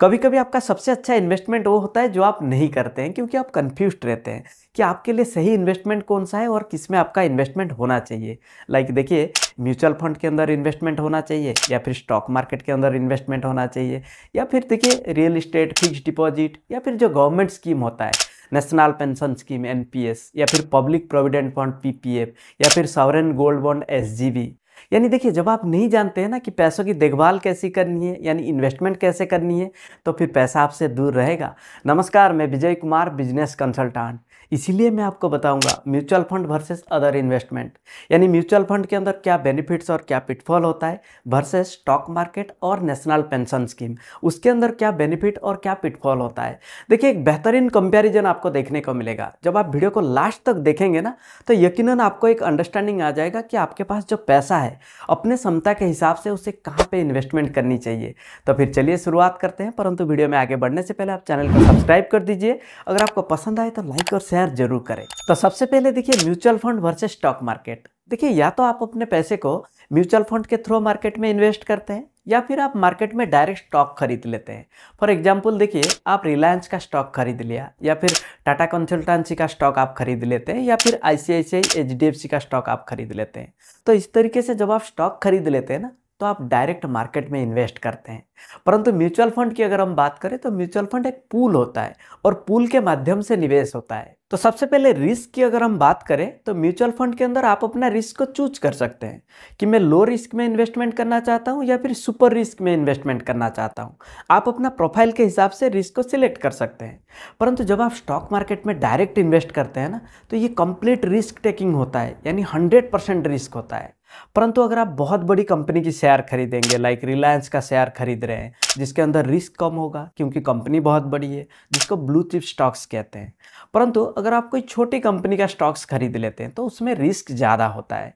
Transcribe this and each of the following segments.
कभी कभी आपका सबसे अच्छा इन्वेस्टमेंट वो होता है जो आप नहीं करते हैं क्योंकि आप कन्फ्यूज रहते हैं कि आपके लिए सही इन्वेस्टमेंट कौन सा है और किस में आपका इन्वेस्टमेंट होना चाहिए लाइक देखिए म्यूचुअल फंड के अंदर इन्वेस्टमेंट होना चाहिए या फिर स्टॉक मार्केट के अंदर इन्वेस्टमेंट होना चाहिए या फिर देखिए रियल इस्टेट फिक्स डिपॉजिट या फिर जो गवर्नमेंट स्कीम होता है नेशनल पेंशन स्कीम एनपीएस या फिर पब्लिक प्रोविडेंट फंड पीपीएफ या फिर सॉवरेन गोल्ड बॉन्ड एसजीबी यानी देखिए जब आप नहीं जानते हैं ना कि पैसों की देखभाल कैसी करनी है यानी इन्वेस्टमेंट कैसे करनी है तो फिर पैसा आपसे दूर रहेगा नमस्कार मैं विजय कुमार बिजनेस कंसल्टेंट इसीलिए मैं आपको बताऊंगा mutual fund versus other investment यानी म्यूचुअल फंड के अंदर क्या बेनिफिट्स और क्या पिटफॉल होता है वर्सेस स्टॉक मार्केट और नेशनल पेंशन स्कीम उसके अंदर क्या बेनिफिट और क्या पिटफॉल होता है देखिए एक बेहतरीन कंपेरिजन आपको देखने को मिलेगा जब आप वीडियो को लास्ट तक देखेंगे ना तो यकीन आपको एक अंडरस्टैंडिंग आ जाएगा कि आपके पास जो पैसा है है अपने क्षमता के हिसाब से उसे कहाँ पे इन्वेस्टमेंट करनी चाहिए तो फिर चलिए शुरुआत करते हैं परंतु वीडियो में आगे बढ़ने से पहले आप चैनल को सब्सक्राइब कर दीजिए अगर आपको पसंद आए तो लाइक और शेयर जरूर करें तो सबसे पहले देखिए mutual fund versus stock market देखिए या तो आप अपने पैसे को म्यूचुअल फंड के थ्रू मार्केट में इन्वेस्ट करते हैं या फिर आप मार्केट में डायरेक्ट स्टॉक खरीद लेते हैं फॉर एग्जाम्पल देखिए आप रिलायंस का स्टॉक खरीद लिया या फिर टाटा कंसल्टेंसी का स्टॉक आप खरीद लेते हैं या फिर आईसीआईसीआई सी का स्टॉक आप खरीद लेते हैं तो इस तरीके से जब आप स्टॉक खरीद लेते हैं ना तो आप डायरेक्ट मार्केट में इन्वेस्ट करते हैं परंतु म्यूचुअल फंड की अगर हम बात करें तो म्यूचुअल फंड एक पूल होता है और पूल के माध्यम से निवेश होता है तो सबसे पहले रिस्क की अगर हम बात करें तो म्यूचुअल फंड के अंदर आप अपना रिस्क को चूज कर सकते हैं कि मैं लो रिस्क में इन्वेस्टमेंट करना चाहता हूं या फिर सुपर रिस्क में इन्वेस्टमेंट करना चाहता हूं आप अपना प्रोफाइल के हिसाब से रिस्क को सिलेक्ट कर सकते हैं परंतु जब आप स्टॉक मार्केट में डायरेक्ट इन्वेस्ट करते हैं ना तो ये कंप्लीट रिस्क टेकिंग होता है यानी हंड्रेड रिस्क होता है परंतु अगर आप बहुत बड़ी कंपनी की शेयर खरीदेंगे लाइक रिलायंस का शेयर खरीद रहे हैं जिसके अंदर रिस्क कम होगा क्योंकि कंपनी बहुत बड़ी है जिसको ब्लू चिप स्टॉक्स कहते हैं परंतु अगर आप कोई छोटी कंपनी का स्टॉक्स खरीद लेते हैं तो उसमें रिस्क ज़्यादा होता है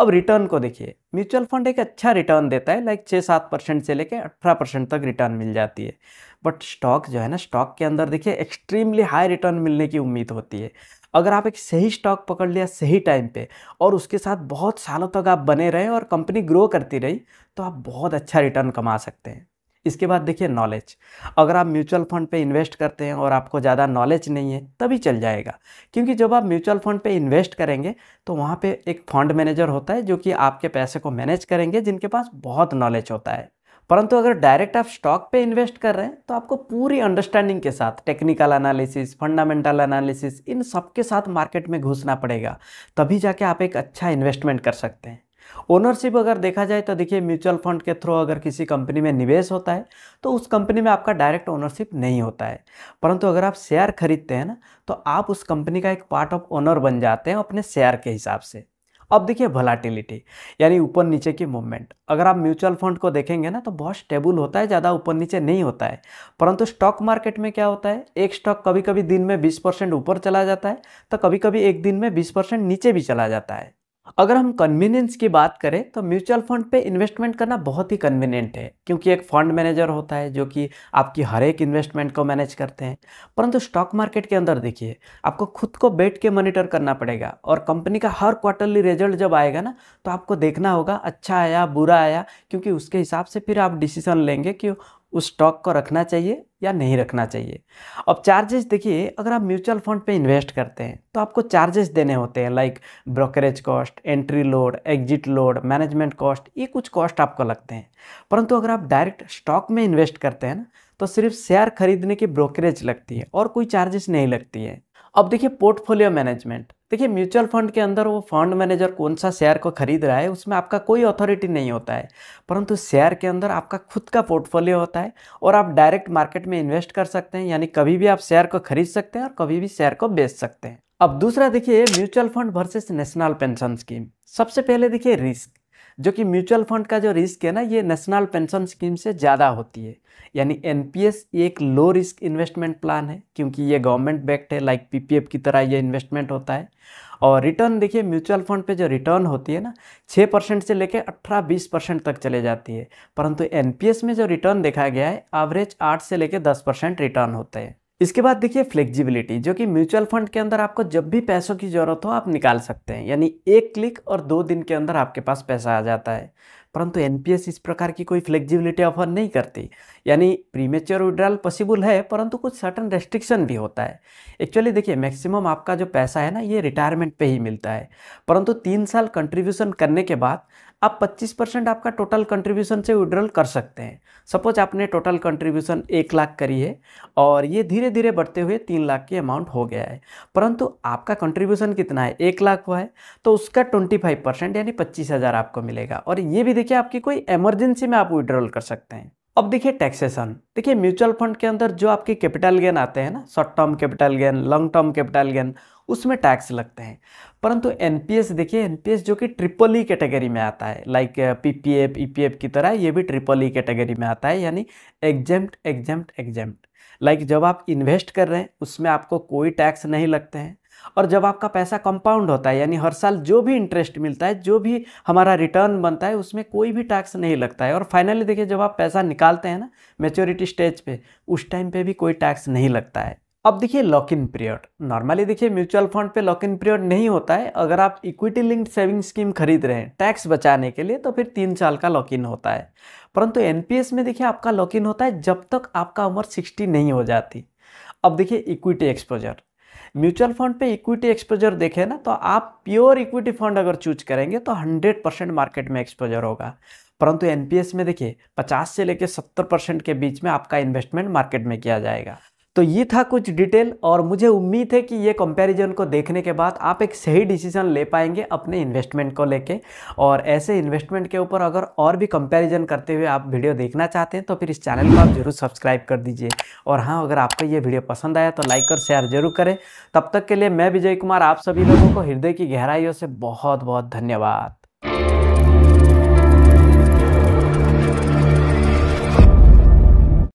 अब रिटर्न को देखिए म्यूचुअल फंड एक अच्छा रिटर्न देता है लाइक छः सात परसेंट से लेकर अठारह परसेंट तक रिटर्न मिल जाती है बट स्टॉक जो है ना स्टॉक के अंदर देखिए एक्सट्रीमली हाई रिटर्न मिलने की उम्मीद होती है अगर आप एक सही स्टॉक पकड़ लिया सही टाइम पे और उसके साथ बहुत सालों तक आप बने रहे और कंपनी ग्रो करती रही तो आप बहुत अच्छा रिटर्न कमा सकते हैं इसके बाद देखिए नॉलेज अगर आप म्यूचुअल फंड पे इन्वेस्ट करते हैं और आपको ज़्यादा नॉलेज नहीं है तभी चल जाएगा क्योंकि जब आप म्यूचुअल फंड पे इन्वेस्ट करेंगे तो वहाँ पे एक फंड मैनेजर होता है जो कि आपके पैसे को मैनेज करेंगे जिनके पास बहुत नॉलेज होता है परंतु अगर डायरेक्ट आप स्टॉक पे इन्वेस्ट कर रहे हैं तो आपको पूरी अंडरस्टैंडिंग के साथ टेक्निकल एनालिसिस फंडामेंटल एनालिसिस इन सब के साथ मार्केट में घुसना पड़ेगा तभी जाके आप एक अच्छा इन्वेस्टमेंट कर सकते हैं ओनरशिप अगर देखा जाए तो देखिए म्यूचुअल फंड के थ्रू अगर किसी कंपनी में निवेश होता है तो उस कंपनी में आपका डायरेक्ट ओनरशिप नहीं होता है परंतु अगर आप शेयर खरीदते हैं ना तो आप उस कंपनी का एक पार्ट ऑफ ओनर बन जाते हैं अपने शेयर के हिसाब से अब देखिए वलाटिलिटी यानी ऊपर नीचे की मूवमेंट अगर आप म्यूचुअल फंड को देखेंगे ना तो बहुत स्टेबल होता है ज़्यादा ऊपर नीचे नहीं होता है परंतु स्टॉक मार्केट में क्या होता है एक स्टॉक कभी कभी दिन में 20 परसेंट ऊपर चला जाता है तो कभी कभी एक दिन में 20 परसेंट नीचे भी चला जाता है अगर हम कन्वीनियंस की बात करें तो म्यूचुअल फंड पे इन्वेस्टमेंट करना बहुत ही कन्वीनियंट है क्योंकि एक फंड मैनेजर होता है जो कि आपकी हर एक इन्वेस्टमेंट को मैनेज करते हैं परंतु स्टॉक मार्केट के अंदर देखिए आपको खुद को बैठ के मॉनिटर करना पड़ेगा और कंपनी का हर क्वार्टरली रिजल्ट जब आएगा ना तो आपको देखना होगा अच्छा आया बुरा आया क्योंकि उसके हिसाब से फिर आप डिसीजन लेंगे कि उस स्टॉक को रखना चाहिए या नहीं रखना चाहिए अब चार्जेस देखिए अगर आप म्यूचुअल फंड पे इन्वेस्ट करते हैं तो आपको चार्जेस देने होते हैं like brokerage cost entry load exit load management cost ये कुछ कॉस्ट आपको लगते हैं परंतु अगर आप डायरेक्ट स्टॉक में इन्वेस्ट करते हैं ना तो सिर्फ शेयर खरीदने की ब्रोकरेज लगती है और कोई चार्जेस नहीं लगती है अब देखिए पोर्टफोलियो मैनेजमेंट देखिए म्यूचुअल फंड के अंदर वो फंड मैनेजर कौन सा शेयर को खरीद रहा है उसमें आपका कोई अथॉरिटी नहीं होता है परंतु शेयर के अंदर आपका खुद का पोर्टफोलियो होता है और आप डायरेक्ट मार्केट में इन्वेस्ट कर सकते हैं यानी कभी भी आप शेयर को खरीद सकते हैं और कभी भी शेयर को बेच सकते हैं अब दूसरा देखिए mutual fund versus national pension scheme सबसे पहले देखिए रिस्क जो कि म्यूचुअल फंड का जो रिस्क है ना ये नेशनल पेंशन स्कीम से ज़्यादा होती है यानी एन एक लो रिस्क इन्वेस्टमेंट प्लान है क्योंकि ये गवर्नमेंट बैक्ड है लाइक पीपीएफ की तरह ये इन्वेस्टमेंट होता है और रिटर्न देखिए म्यूचुअल फंड पे जो रिटर्न होती है ना छः परसेंट से लेकर अठारह बीस परसेंट तक चले जाती है परंतु एन में जो रिटर्न देखा गया है एवरेज आठ से लेकर दस परसेंट रिटर्न होते हैं इसके बाद देखिए फ्लेक्सिबिलिटी जो कि म्यूचुअल फंड के अंदर आपको जब भी पैसों की ज़रूरत हो आप निकाल सकते हैं यानी एक क्लिक और दो दिन के अंदर आपके पास पैसा आ जाता है परंतु एन इस प्रकार की कोई फ्लेक्सिबिलिटी ऑफर नहीं करती यानी प्रीमेच्योर विड्रॉल पॉसिबल है परंतु कुछ सर्टन रेस्ट्रिक्शन भी होता है एक्चुअली देखिए मैक्सिमम आपका जो पैसा है ना ये रिटायरमेंट पे ही मिलता है परंतु तीन साल कंट्रीब्यूशन करने के बाद आप 25 परसेंट आपका टोटल कंट्रीब्यूशन से विड्रॉल कर सकते हैं सपोज आपने टोटल कंट्रीब्यूशन एक लाख करी है और ये धीरे धीरे बढ़ते हुए तीन लाख की अमाउंट हो गया है परंतु आपका कंट्रीब्यूशन कितना है एक लाख हुआ है तो उसका ट्वेंटी फाइव परसेंट यानी पच्चीस हज़ार आपको मिलेगा और ये भी देखिए आपकी कोई एमरजेंसी में आप विड्रॉल कर सकते हैं अब देखिए टैक्सेशन देखिए म्यूचुअल फंड के अंदर जो आपके कैपिटल गेन आते हैं ना short term capital gain long term capital gain उसमें टैक्स लगते हैं परंतु एनपीएस देखिए एनपीएस जो कि ट्रिपल ई कैटेगरी में आता है लाइक पीपीएफ ईपीएफ की तरह ये भी ट्रिपल ई कैटेगरी में आता है यानी एग्जेम्प्ट एग्जेम्प्ट एग्जेम्प्ट लाइक जब आप इन्वेस्ट कर रहे हैं उसमें आपको कोई टैक्स नहीं लगते हैं और जब आपका पैसा कंपाउंड होता है यानी हर साल जो भी इंटरेस्ट मिलता है जो भी हमारा रिटर्न बनता है उसमें कोई भी टैक्स नहीं लगता है और फाइनली देखिए जब आप पैसा निकालते हैं ना मेच्योरिटी स्टेज पे उस टाइम पे भी कोई टैक्स नहीं लगता है अब देखिए लॉक इन पीरियड नॉर्मली देखिए म्यूचुअल फंड पे लॉक इन पीरियड नहीं होता है अगर आप इक्विटी लिंक्ड सेविंग स्कीम खरीद रहे हैं टैक्स बचाने के लिए तो फिर तीन साल का लॉक इन होता है परंतु एनपीएस में देखिए आपका लॉक इन होता है जब तक आपका उम्र सिक्सटी नहीं हो जाती अब देखिए इक्विटी एक्सपोजर म्यूचुअल फंड पे इक्विटी एक्सपोजर देखें ना तो आप प्योर इक्विटी फंड अगर चूज करेंगे तो 100 परसेंट मार्केट में एक्सपोजर होगा परंतु एनपीएस में देखिए 50 से लेकर 70 परसेंट के बीच में आपका इन्वेस्टमेंट मार्केट में किया जाएगा तो ये था कुछ डिटेल और मुझे उम्मीद है कि ये कंपैरिजन को देखने के बाद आप एक सही डिसीजन ले पाएंगे अपने इन्वेस्टमेंट को लेके और ऐसे इन्वेस्टमेंट के ऊपर अगर और भी कंपैरिजन करते हुए आप वीडियो देखना चाहते हैं तो फिर इस चैनल को आप जरूर सब्सक्राइब कर दीजिए और हाँ अगर आपको ये वीडियो पसंद आया तो लाइक और शेयर जरूर करें तब तक के लिए मैं विजय कुमार आप सभी लोगों को हृदय की गहराइयों से बहुत बहुत धन्यवाद